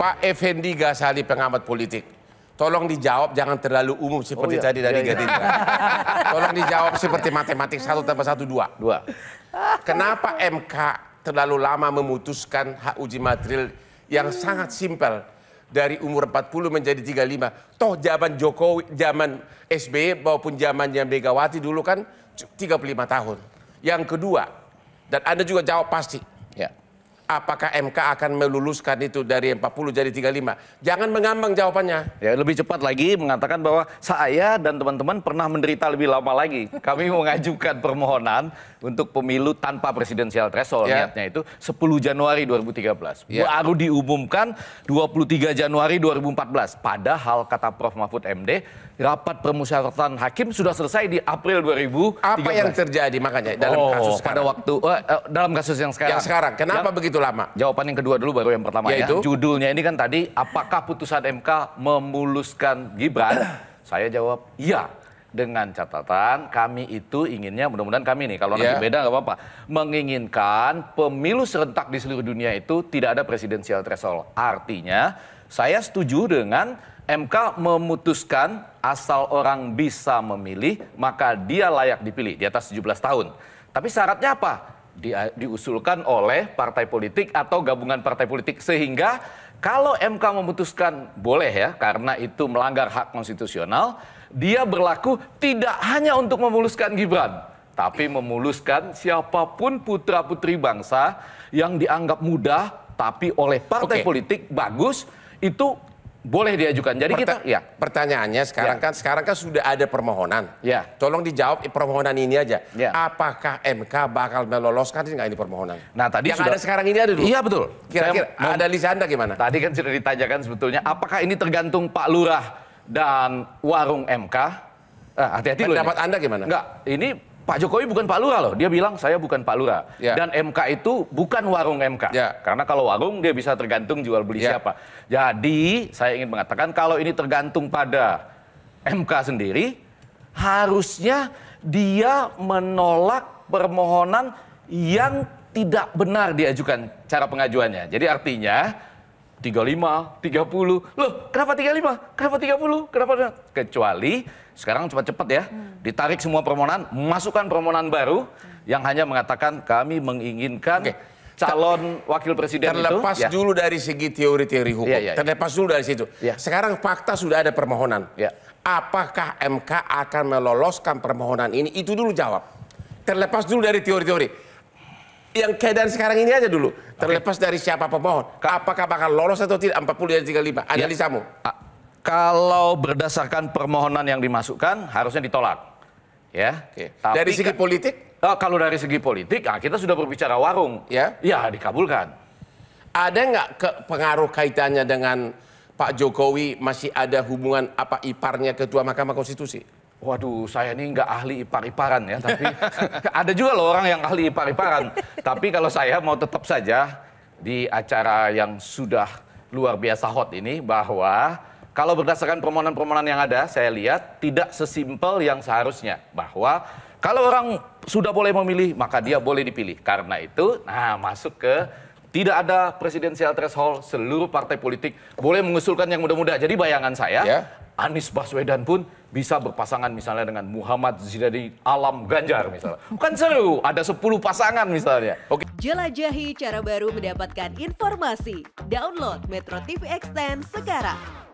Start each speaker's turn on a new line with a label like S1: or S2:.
S1: Pak Effendi Ghazali pengamat politik. Tolong dijawab jangan terlalu umum seperti oh, iya. tadi dari iya, iya. Tolong dijawab seperti matematik satu tambah satu dua. Dua. Kenapa MK terlalu lama memutuskan hak uji material yang sangat simpel dari umur 40 menjadi 35. Toh zaman Jokowi, zaman SBY maupun zaman yang Megawati dulu kan 35 tahun. Yang kedua, dan Anda juga jawab pasti apakah MK akan meluluskan itu dari 40
S2: jadi 35? Jangan mengambang jawabannya. Ya, lebih cepat lagi mengatakan bahwa saya dan teman-teman pernah menderita lebih lama lagi. Kami mengajukan permohonan untuk pemilu tanpa presidensial threshold ya. niatnya itu 10 Januari 2013. Ya. Baru diumumkan 23 Januari 2014. Padahal kata Prof Mahfud MD, rapat permusyawaratan hakim sudah selesai di April 2013. Apa yang terjadi makanya dalam oh, kasus pada waktu uh, uh, dalam kasus yang sekarang. Yang sekarang. Kenapa yang, begitu? lama Jawaban yang kedua dulu baru yang pertama ya. Yaitu? Judulnya ini kan tadi apakah putusan MK memuluskan Gibran? Saya jawab iya dengan catatan kami itu inginnya mudah-mudahan kami nih kalau yeah. nanti iya. beda nggak apa-apa menginginkan pemilu serentak di seluruh dunia itu tidak ada presidensial threshold artinya saya setuju dengan MK memutuskan asal orang bisa memilih maka dia layak dipilih di atas 17 tahun tapi syaratnya apa di, eh, diusulkan oleh partai politik atau gabungan partai politik sehingga kalau MK memutuskan boleh ya karena itu melanggar hak konstitusional, dia berlaku tidak hanya untuk memuluskan Gibran, tapi memuluskan siapapun putra-putri bangsa yang dianggap mudah tapi oleh partai okay. politik bagus itu boleh diajukan. Jadi kita ya. Pertanyaannya sekarang ya. kan sekarang kan sudah
S1: ada permohonan. Ya. Tolong dijawab permohonan ini aja. Ya. Apakah MK bakal meloloskan nggak ini permohonan? Nah, tadi yang sudah... ada sekarang ini ada dulu. Iya, betul. Kira-kira
S2: mau... ada Anda gimana? Tadi kan sudah ditanyakan sebetulnya apakah ini tergantung Pak Lurah dan warung MK? Ah, hati-hati eh, loh. Pendapat Anda gimana? Enggak, ini Pak Jokowi bukan Pak Lura loh. Dia bilang saya bukan Pak Lura. Yeah. Dan MK itu bukan warung MK. Yeah. Karena kalau warung dia bisa tergantung jual beli yeah. siapa. Jadi saya ingin mengatakan kalau ini tergantung pada MK sendiri, harusnya dia menolak permohonan yang tidak benar diajukan cara pengajuannya. Jadi artinya 35, 30. Loh, kenapa 35? Kenapa 30? Kenapa? Kecuali sekarang cepat-cepat ya, hmm. ditarik semua permohonan, masukkan permohonan baru yang hanya mengatakan kami menginginkan okay. calon wakil presiden terlepas itu. Terlepas ya. dulu dari segi teori-teori iya,
S1: iya, hukum, ya, ya, ya. terlepas dulu dari situ. Ya. Sekarang fakta sudah ada permohonan. Ya. Apakah MK akan meloloskan permohonan ini? Itu dulu jawab. Terlepas dulu dari teori-teori. Yang keadaan sekarang ini aja dulu Terlepas okay. dari siapa pemohon, Ka apakah bakal lolos atau tidak 40 dan 35? Analisamu.
S2: Ya. Kalau berdasarkan permohonan yang dimasukkan, harusnya ditolak. Ya. Okay. dari segi politik? Oh, kalau dari segi politik, nah kita sudah berbicara warung. Ya. Ya, dikabulkan.
S1: Ada nggak pengaruh kaitannya dengan Pak Jokowi masih ada hubungan apa iparnya Ketua Mahkamah Konstitusi?
S2: Waduh, saya ini nggak ahli ipar-iparan ya, tapi ada juga loh orang yang ahli ipar-iparan. tapi kalau saya mau tetap saja di acara yang sudah luar biasa hot ini bahwa kalau berdasarkan permohonan-permohonan yang ada, saya lihat tidak sesimpel yang seharusnya. Bahwa kalau orang sudah boleh memilih, maka dia boleh dipilih. Karena itu, nah masuk ke tidak ada presidensial threshold, seluruh partai politik boleh mengusulkan yang muda-muda. Jadi bayangan saya, yeah. Anies Baswedan pun bisa berpasangan misalnya dengan Muhammad Zidani Alam Ganjar misalnya. Bukan seru, ada 10 pasangan misalnya. Oke.
S1: Jelajahi cara baru mendapatkan informasi. Download Metro TV Extend sekarang.